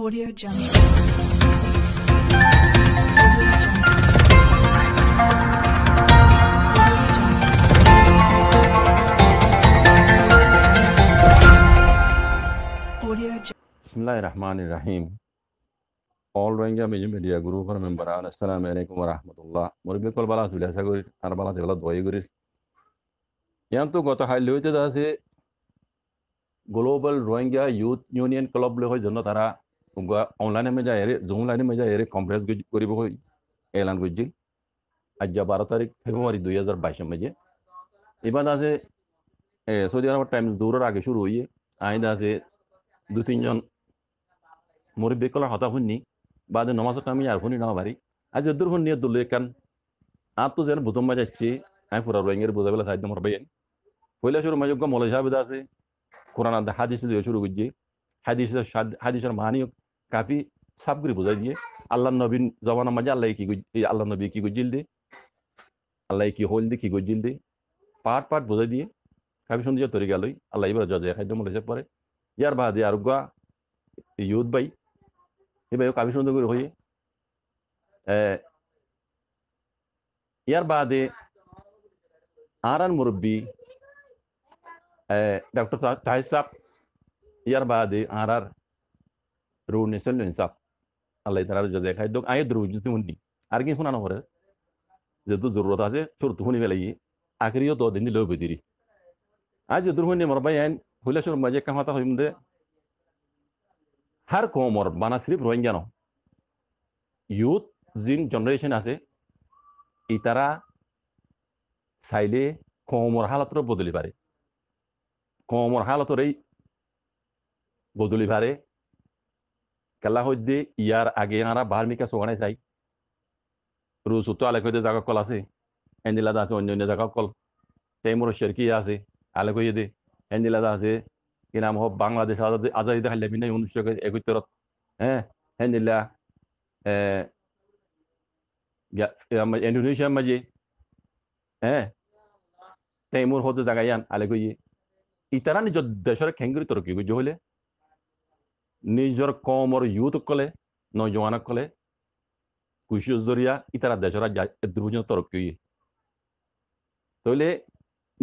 Audio Jungle. बसमीम all Rohingya media group और मेम्बरान अल्लाम वरहमल्ला मुरबिकुल अरबला से गलत तो गौत हाल global Rohingya youth union club ले जन्न तारा অনলাইনে মেজা এৰে জুম লাইনে মেজা এৰে কনফারেন্স কৰিব হৈ এলান কৰিছিল আজ্যা বাৰ তাৰিখ ফেব্ৰুৱাৰী দুই হাজাৰ বাইশে মেজে এবার আছে সৌদি আরবের টাইম দৌড়ের আগে শুরু হইয়ে আইন আছে দু তিনজন মুরব্বী কলার হতা শুননি বাদে নমাজের কামি আর শুনি না ভারি আজ দূর শুনিয়ে দূরে কান আর তো যেন বুঝম মাঝে আসছি আমি ফুরার রোহিঙ্গের বোঝাবেলা সাহিত্য মর ভাইয়েন পয়লা শুরু মাঝে মলে সাহেব আছে কোরআন হাদিস শুরু করছি হাদিস হাদিসের মাহানিও কাপি সাফ করে বোঝাই দিয়ে আল্লাহ নবীন জমানা মাঝে আল্লাহ কি আল্লাহ নবী কি গজিল দে আল্লাহ কি হল দে কি গজিল দে পাট পাট বোঝাই দিয়ে কাপি সৌন্দর্য তরি গেল আল্লাহ এবার জজায় খাদ্য মনে হিসাব পরে ইয়ার দিয়ে আর গা ইউদ এ ভাই কাপি সৌন্দর্য করে হয়ে ইয়ার বাদে আর আর মুরব্বী ডক্টর তাহেদ সাহ ইয়ার বাদে আর আর ruhun insaf Allah taala jaza khay donc ayat ruhu jinsi mundi ar gi funana hore je du zurrota se sur tu huni velayi akriyo to deni lo bediri aj dur huni mor bayan hula shur maje kam hata hoimde har komor bana sirif rohingya no youth জিন generation আছে ইতারা চাইলে কমর হালাতর বদলি পারে কমর হালতর এই বদলি পারে কেলা হইতে ইয়ার আগে আরা বাহার মিকা সোহানে চাই রুসু তো আলেক হইতে জাগা কল আছে এন্দিলাদ আছে অন্য অন্য জাগা কল তেমুর শেরকি আছে আলেক হইয়ে দে এন্দিলাদ আছে কি নাম হোক বাংলাদেশ আজাদি আজাদি হাল্লে বিনে উনিশশো একুত্তরত হ্যাঁ এন্দিলা ইন্ডোনেশিয়ার মাঝে হ্যাঁ তেমুর হতে জাগাইয়ান আলেক হইয়ে ইতারা নিজ দেশের খেঙ্গুরি তরকি গুজ হলে নিজৰ কমৰ ইউথসকলে কলে কুইশিৰ জৰিয়া ইতাৰা দেশৰ দুৰ্বজন তরক তইলে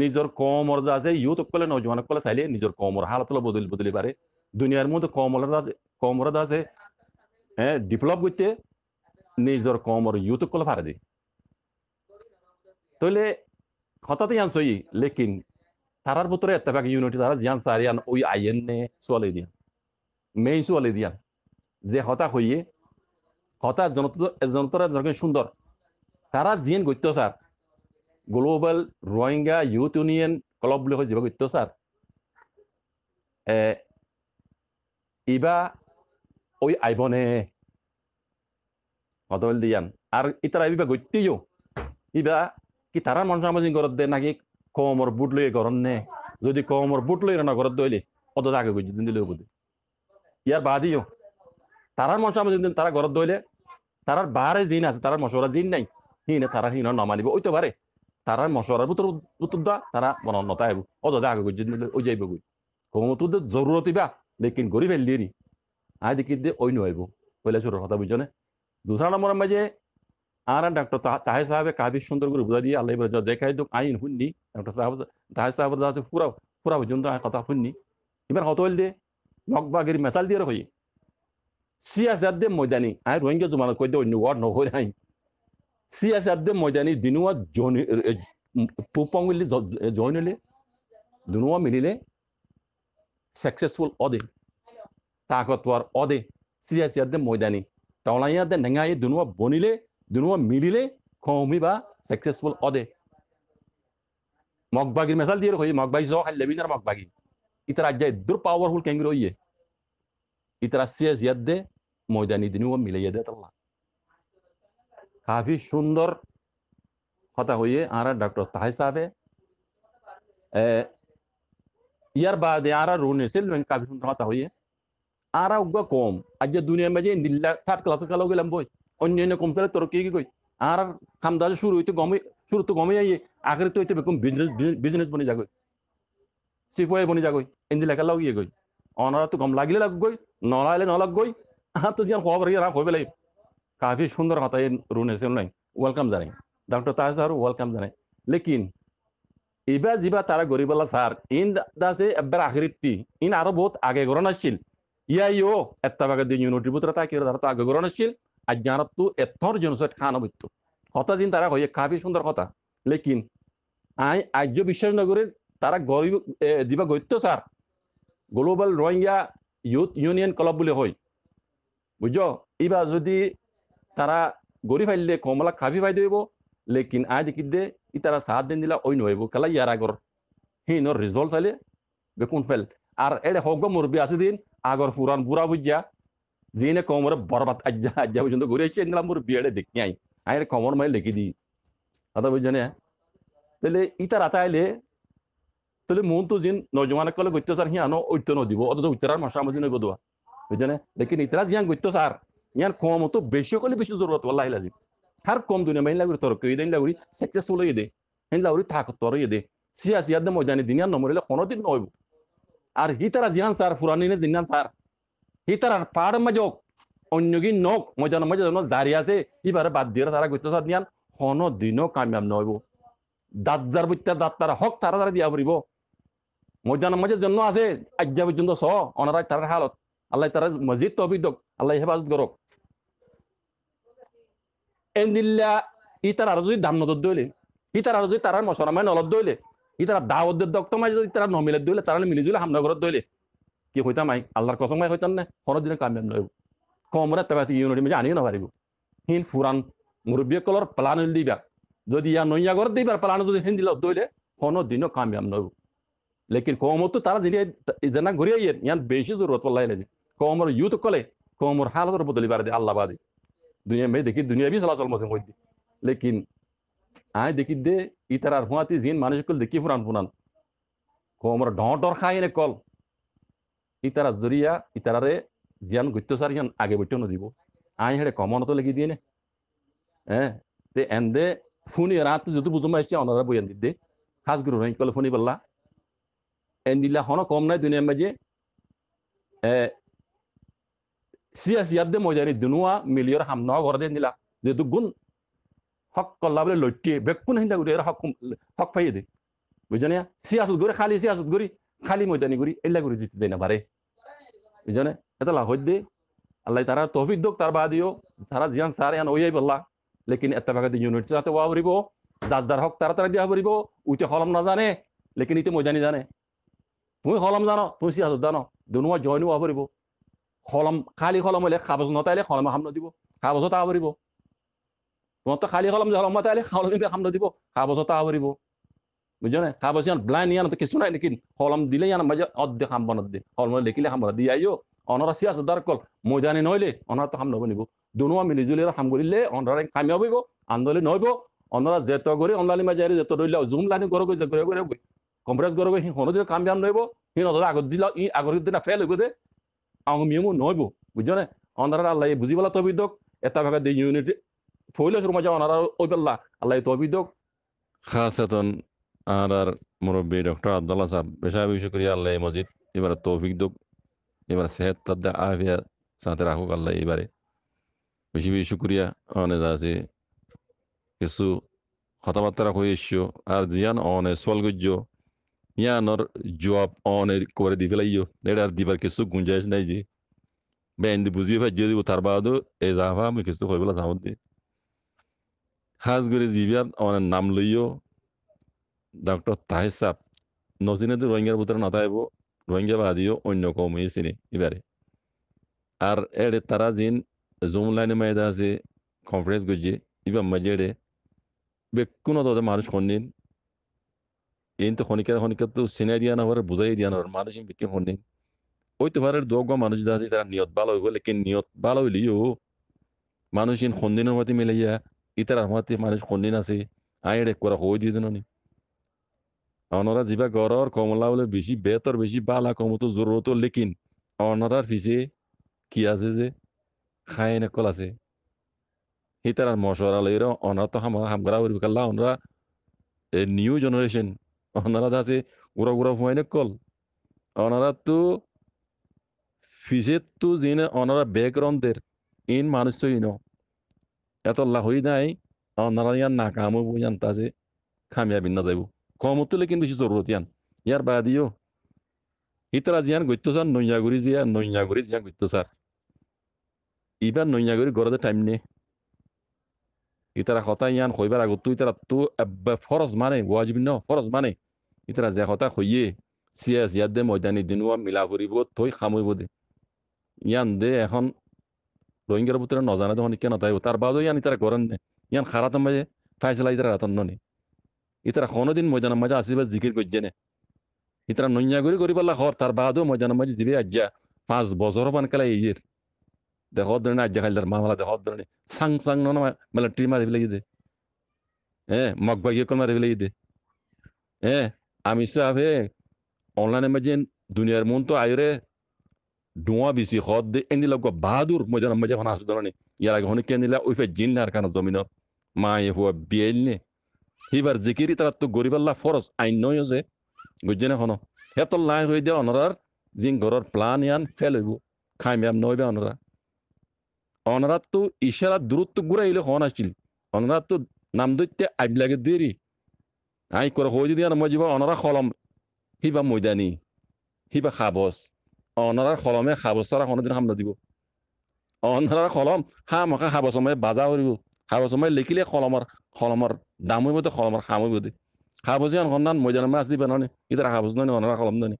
নিজের কমর যা আছে ইউথ কলে ইউথসকলে কলে চাইলে নিজের কমর হালত বদলি বদলি পারে দুনিয়ার মধ্যে কমৰ আছে কমৰ আছে হ্যাঁ ডেভেলপ করতে নিজের কমর ইউথ কলে ফারে দি তইলে হঠাৎ ইয়ান সই লেকিন তারার ভিতরে এত ইউনিটি তারা জিয়ান সারিয়ান ওই আইএন নে চলে দিয়ান মেইছো আলি দিয়া যে হতা হৈয়ে হতা জনত জনতৰা যেনেকৈ সুন্দৰ তাৰা গত্য ছাৰ global Rohingya youth union club বুলি কয় যিবা গত্য ছাৰ ইবা ঐ আইবনে হতবেল দিয়ান আৰু ইতাৰ আহিবা গত্যও ইবা কি তাৰা মন চামাজি ঘৰত দে নাকি কমৰ বুট লৈ ঘৰত নে যদি কমৰ বুট লৈ ৰণা ঘৰত দৈলি অদ আগে গৈ দিলে হ'ব ইয়ার বাদিও তারার মশা আমি যেদিন তারা গরত দইলে তারার বারে জিন আছে তারার মশরা জিন নাই হিনে তারা হিন নমানিব ওই তো বারে তারার মশরার ভিতর দা তারা বনন্যতা আইব ও অদা আগে গুজি ওই যাইব গুই কমতো জরুরতি বা লেকিন গরিব এলিয়েনি আই দেখি দে ওই নইব পয়লা সুর কথা বুঝনে দুসরা নম্বর মাঝে আর ডাক্তার তাহে সাহেবে কাবি সুন্দর করে বুঝা দিয়ে আল্লাহ ইবরাজ দেখাই দুক আইন হুননি ডাক্তার সাহেব তাহে সাহেব দাসে পুরা পুরা পর্যন্ত কথা হুননি এবার হত হইল দে মগবাগির মেসাল দিয়া রই সিয়া জেদ দে ময়দানি আই রয়ঙ্গ জমান কই দে অন্য ঘর ন কই আই সিয়া জেদ দে ময়দানি দিনুয় জনি পপং উইলে জয়েন হলে দিনুয় মিলিলে সাকসেসফুল অদে ताकतوار অদে সিয়া সিয়া জেদ দে ময়দানি টলাইয়া দে নেগায়ে দিনুয় বনিলে দিনুয় মিলিলে কৌমিবা সাকসেসফুল অদে মগবাগির মেসাল দিয়া রই মগবাই জহাল লবিনার মগবাগি ಈ ಥರ ಅಜ್ಜ ಇದ್ರು ಪವರ್ಫುಲ್ ಕೆಂಗಿರೋಯ್ಯೆ ಈ ಥರ ಸಿಎಸ್ দে ময়দানিদ নিও মিলাইয়া দেয় তাল্লা কাফি সুন্দর কথা হইয়ে আর ডক্টর তাহে সাহেবে ইয়ার বাদে আর রুনে সে কাফি সুন্দর কথা হইয়ে আর উগা কম আজ দুনিয়া মাঝে নীলা থার্ড ক্লাসের কালো গেলাম বই অন্যান্য কম সালে তোর কি কই আর কাম শুরু হইতে গমে শুরু তো গমে যাই আখের তো হইতে বেকম বিজনেস বিজনেস বনে যাগই সিপয়ে বনে যাগই লাগিয়ে অনারাতো গম লাগিলে কাফি সুন্দর হাতায় রুনেছে নাই ওয়েলকাম জানাই ডক্টর তাহার ওয়েলকাম জানাই লেকিন ইবা জিবা তারা গরিবালা সার ইন দাসে এবার আকৃতি ইন আরো বহুত আগে গড়ন আসছিল ইয়া অ এটা ভাগে দুই ইউনিটির ভিতরে তাকে তারা তো আগে গড়ন আসছিল আর এথৰ তো এত্তর খান হইতো কথা যেন তারা হয়ে কাফি সুন্দর কথা লেকিন আই আর্য বিশ্বাসনগরের তারা গরিব দিবা গত্য স্যার global Rohingya youth union club বলে হয় বুঝো এইবার যদি তারা গড়ি ফাইলে কমলা খাবি ফাই দেব লেকিন আজ কি দে ই তারা সাত দিন দিলা ওই নহব খেলা ইয়ার আগর হিন রিজল্ট চাইলে বেকুন ফেল আর এডে হগ মুরবি আছে দিন আগর পুরান বুড়া বুঝিয়া যিনে কমরে বরবাদ আজ্জা আজ্জা পর্যন্ত গড়ি আসছে দিলাম মুরবি এডে দেখি আই আই কমর মাই লেখি দিই কথা বুঝছে না তাহলে ইতার আতাইলে তাহলে মুন্তু জিন নজমানক কলে গত্য সার হিয়ানো ঐত্য নদিব অত উত্তরার মাসা মাসি নইব দোয়া বুঝলে লেকিন ইতরাজ ইয়ান গত্য সার ইয়ান কম তো বেশি কলে বেশি জরুরত আল্লাহ লাজিম হার কম দুনিয়া মাইন লাগুরি তরক ইদেন লাগুরি সাকসেসফুল হয়ে দে হেন লাগুরি থাক তর ইয়ে দে সিয়াসিয়াত দে মজানি দিনিয়া নমরিলে দিন নইব আর হিতারা জিয়ান সার ফুরানি নে জিন্নান সার হিতারার পার মাজক অন্যগিন নক মজানো মজানো জারি আছে ইবারে বাদ দিয়ে তারা গত্য সার নিয়ান কোনদিনও কামিয়াব নহব দাঁত যার বুত্তা দাঁত তারা হক তারা তারা দিয়া ফুরিব ময়দান নামাজের জন্য আছে আজ্ঞা পর্যন্ত স অনারাজ তার হালত আল্লাহ তারা মসজিদ অভিযোগ আল্লাহ হেফাজত করক এন্দিল্লা ই তার আরো যদি দাম নদর দইলে ই তার আরো যদি তারার মশরামায় নলত দইলে ই তারা দাওয়ের দক্ত মাই যদি তারা নমিলে দইলে তারা মিলি জুলে হামলা ঘরত দইলে কি হইতাম মাই আল্লাহর কসম মাই হইতাম না কোনো দিনে কামিয়াব নয় কমরে তবে ইউনিটি মাঝে আনিও না হিন ফুরান কলর প্লান দিবা যদি ইয়া নইয়া ঘৰত দিবা প্লান যদি হিন দিলে দইলে কোনো দিনও কামিয়াব নয় लेकिन कौम तो तारा जिले जना घुरी आई यान बेशी जरूरत वाला है कौम और यू तो कले कौम और हालत और बदली बार दे अल्लाह बादी दुनिया में देखी दुनिया भी सलाह सलमत हो दी लेकिन आए देखी दे इतर अरफुआती जीन मानुष कुल देखी फुरान फुरान कौम और ढोंट और खाए ने कल इतारा जरिया इतारा रे जियान गुत्तो सार यान आगे बैठो न दीबो आए हेड़े कमन तो लगी दिए ने হ্যাঁ তে এন্দে ফুনি রাত যদি বুঝুমা এসে অনারা বইয়ান দিদে খাস গুরু নাই কলে ফুনি বললা endilla hono komna dunia maje e siyas yadde mojani dunua milior ham no gorde endilla du gun hak kollable lotti bekkun hinda gure hak hak payide bujane siyas gure khali siyasat guri khali mojani guri ella guri jitide na bare bujane eta la hodde আল্লাহ তারা তৌফিক দোক তার বাদিও তারা জিয়ান সারে আন ওই বললা লেকিন এত ভাগে ইউনিট সাথে ওয়া করিব যার যার হক তারা তারা দিয়া করিব উইতে হলম না জানে লেকিন ইতে মজানি জানে তুমি খলম জানো তুমি চিয়াছত জানো দুনুৱা জইনো হ'ব পাৰিব খলম খালি খলম হ'লে খাবজ নতাইলে খলম খাম নদিব খাবজত আহ পাৰিব তোমাৰতো খালী কলম খলম নতাইলে খলম খাম নদিব খাবজত আহ পাৰিব বুঝলে খাবজ ইয়ান ব্লাইন ইয়ান কিছু নাই নেকি খলম দিলে ইয়ান মাজে অর্ধে খাম বনাত দে খলম লিখিলে খাম বনাত দি আইও অনরা চিয়াছত দাৰ কল মৈদানী নহ'লে অনৰাতো খাম নব নিব দুনুৱা মিলি জুলি খাম কৰিলে অনৰা খামি হ'ব আন্দোলন নহ'ব অনরা জেত কৰি অনলাইন মাজাৰে জেত ধৰিলে জুম লাইন গৰ গৈ গৈ গৈ কম্প্ৰেছ কৰিব সি সৰুতে কাম জাম নহ'ব সি নধৰে আগত দিলা ই আগৰ দিনা ফেল হ'ব দে আঙু মিয়মো নহ'ব বুজিছনে অনাৰ আল্লাহ বুঝি পালা তবি দিয়ক এটা ভাবে দি ইউনিটি ফইল সৰুমা মজা অনাৰ ওই পেলা আল্লাহ তবি দিয়ক খাচেতন আর আর মুরব্বী ডক্টর আবদুল্লাহ সাহেব বেশা বিষয় করি আল্লাহ মজিদ এবার তৌফিক দোক এবার সেহেত তাদ্দা আফিয়া সাথে রাখুক আল্লাহ এবারে বেশি বেশি শুক্রিয়া অনেক আছে কিছু কথাবার্তা রাখো এসছো আর জিয়ান অনে সলগুজ্য yanor jawab one kore di filayo nedar dibar kisu gunjash nai ji bendi buzi fa jedi bu tarbado ezafa mu kisu ko bila samudi has gore zibian one nam liyo doctor Tahir Shah নসিনেতে রোহিঙ্গার ভিতরে না থাকব রোহিঙ্গা বাদিও অন্য কম হয়েছিনি এবারে আর এড়ে তারা zoom line লাইনে মেয়েদা আছে কনফারেন্স করছে এবার মাঝে বেকুন তো মানুষ কন্দিন এনতে খনিকার খনিকার তো চিনাই দিয়া না হওয়ার বুঝাই দিয়া না হওয়ার মানুষ বিক্রি শুনি ওই তো ভারের দোয়া মানুষ যদি তারা নিয়ত ভালো হইব লেকিন নিয়ত ভালো হইলিও মানুষ ইন খন্দিনের মাতি মিলাইয়া ইতার মাতি মানুষ সন্দিন আছে আয়ের এক করা হই দিয়ে দেনি অনরা যিবা গরর কমলা বলে বেশি বেতর বেশি বালা কমতো জরুরত লেকিন অনরার পিছে কি আছে যে খায় এনেকল আছে সি তার মশরা লইরা অনরা তো হামগরা উড়ি কাল্লা অনরা নিউ জেনারেশন অনারা আছে উড়া উড়া ভুয়াইনে কল অনারা তো ফিজের তো জিনে অনারা ব্যাকগ্রাউন্ডের ইন মানুষ তো ইন এত লাহই নাই অনারা ইয়ার না কামো বুঝান তাজে খামিয়া না যাইব কমতো লেকিন বেশি জরুরত ইয়ান ইয়ার দিও ইতারা জিয়ান গৈত্যসার নৈয়াগুড়ি জিয়া নৈয়াগুড়ি জিয়া গৈত্যসার ইবার নৈয়াগুড়ি গড়াতে টাইম নেই ইতারা কথা ইয়ান হইবার আগত ইতারা তু ফরজ মানে ওয়াজিব ন ফরজ মানে ইতারা যে হতা হইয়ে সিয়া জিয়া দে ময়দানি দিন মিলা ফুরিব থৈ খামুইব দে ইয়ান দে এখন রোহিঙ্গার পুত্রে নজানা দেখুন কেন তাইব তার বাদও ইয়ান ইতারা করেন দে ইয়ান খারাতাম মাঝে ফাইসলা ইতারা রাতন নে ইতারা দিন ময়দান মাঝে আসিবা জিকির করছে নে ইতারা নৈয়া করে করি পাল্লা খর তার বাদও ময়দান মাঝে জিবে আজ্জা পাঁচ বছর পান কালা ইয়ের de hoddone ajja kallar mamala de hoddone sang sang nona mala tri mari bile ide eh magba ye kon mari bile ide eh আমি সাহে অনলাইনে মজে দুনিয়ার মন তো আয়রে ডুয়া বিসি হদ দে এনি লগ বাহাদুর মজা মজা হনা আসদরনি ইয়ার আগে হনে কেনিলা ওইফে জিন নার কানা জমিন মা এ হুয়া নে হিবার জিকিরি তারা তো গরিবাল্লা ফরজ আইন নয় যে বুঝছেন হন হেতল লাই হয়ে দে অনরার জিন ঘরের প্লান ইয়ান ফেল হইব খাইমিয়াম নইবে অনরা অনুৰাধটো ঈশ্বৰৰ দূৰত্ব গুৰা আহিলে হোৱা নাছিল অনুৰাধটো নাম দৈত্য আবিলাকে দেৰি আই কৰ হৈ যদি মই যিবা অনুৰাধ কলম সি বা মৈদানী সি বা সাবচ অনুৰাধ কলমে সাবচৰ কোনো দিন সামনা দিব অনুৰাধ কলম হা মোকা সাবচ মই বাজা কৰিব সাবচ মই লিখিলে কলমৰ কলমৰ দামৈ মতে কলমৰ সামৈ মতে সাবচি আন কন্যান মৈদানৰ মাছ দিবা নহয় এতিয়া সাবচ নহয় অনুৰাধ কলম নহয়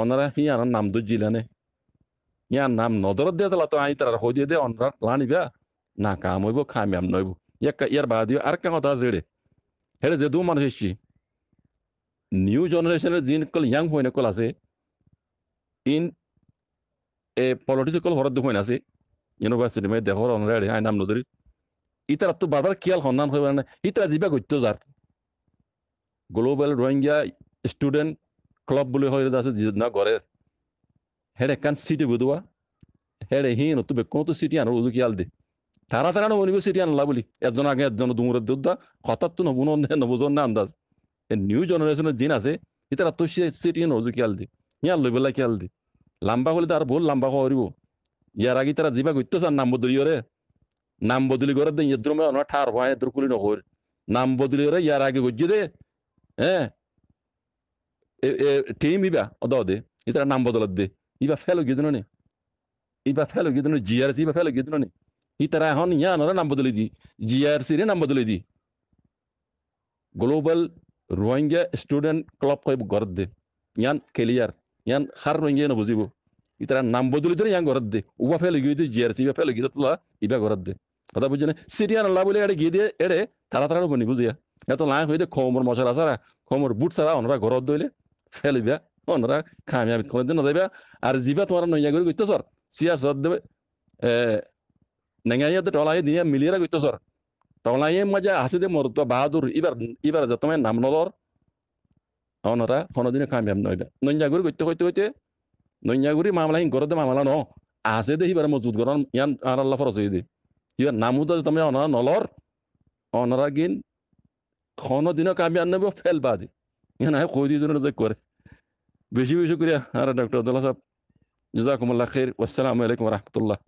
অনুৰাধ সি আনৰ নামটো জিলানে ইয়ার নাম নদরত দিয়ে তালা তো আই তার হই দিয়ে দে অনরা লানিবা না কাম হইব খামিয়াম নইব ইয়ার বাদ দিও আর কেন তা জেড়ে হেড়ে যে দু মানুষ এসছি নিউ জেনারেশনের যিন কল ইয়াং হইনে কল আছে ইন এ পলিটিক্স কল হরদ হইন আছে ইউনিভার্সিটি মে দেহর অনরাড়ে আই নাম নদরি ইতারা তো বাবার কিয়াল সন্ধান হইব না ইতারা যিবা গত্য যার গ্লোবাল রোহিঙ্গা স্টুডেন্ট ক্লাব বুলি হৈ আছে না ঘরের কান heɗe kan site ɓuduwa heɗe hino tuɓe konto দে udu kiyalde taratarano wonigo আনলা labuli একজন আগে একজন দুমুরে দুধা কথা তো নবুন নবুজন না আন্দাজ নিউ জেনারেশনের দিন আছে ইতারা তো সিটিয়ান উদু কিয়ালদি ইয়ার লইবেলা দে লাম্বা হলে তার বহুত লাম্বা করিব ইয়ার আগে তারা যিবা গত্য চান নাম বদলি করে নাম বদলি করে দে ইদ্রমে অনা ঠার হয় দ্রকুলি নহর নাম বদলি করে ইয়ার আগে গজ্জি দে হ্যাঁ টিম ইবা অদা দে ইতারা নাম বদলাত দে ইবা ফেলো গিয়ে নে ইবা ফেলো গিয়ে নে জিআরসি ইবা ফেলো গিয়ে নে ই তারা এখন ইয়া নরা নাম বদলে দি জিআরসি রে নাম বদলে দি গ্লোবাল রোহিঙ্গা স্টুডেন্ট ক্লাব কয় গড় দে ইয়ান কেলিয়ার ইয়ান হার রোহিঙ্গা না বুঝিব ই তারা নাম বদলি দিলে ইয়ান গড় দে উবা ফেলো গিয়ে দি জিআরসি ইবা ফেলো গিয়ে তোলা ইবা গড় দে কথা বুঝে না সিরিয়ান আল্লাহ বলে এড়ে গিয়ে দিয়ে এড়ে তারা তারা বনি বুঝিয়া এত লাই হয়ে দে খমর মশলা সারা খমর বুট সারা অনরা গড় দইলে ফেলিবা ওনারা কামিয়াবি করে দিন দেবে আর জিবা তোমার নইয়া করে গইতো সর সিয়া সর দেবে নেঙ্গাইয়া তো টলাই দিয়া মিলিয়ে গইতো সর টলাইয়ে মজা হাসি দে মরত বাহাদুর এবার এবার যে তোমার নাম নলর ওনারা কোনোদিনও কামিয়াব নইবে নইয়া করে গইতে কইতে কইতে নইয়া করে মামলা হিং দে মামলা ন আছে দে এবার মজবুত করান ইয়ান আর আল্লাহ ফরজ হয়ে দে এবার নাম দে তুমি অনারা নলর অনারা গিন কোনোদিনও কামিয়াব নেবে ফেল দে ইয়া না কই দিয়ে করে বেশি বেশি করে আর ডক্টর আব্দুল্লাহ সাহেব জজাকুমুল্লাহ খের আসসালামু আলাইকুম রহমতুল্লাহ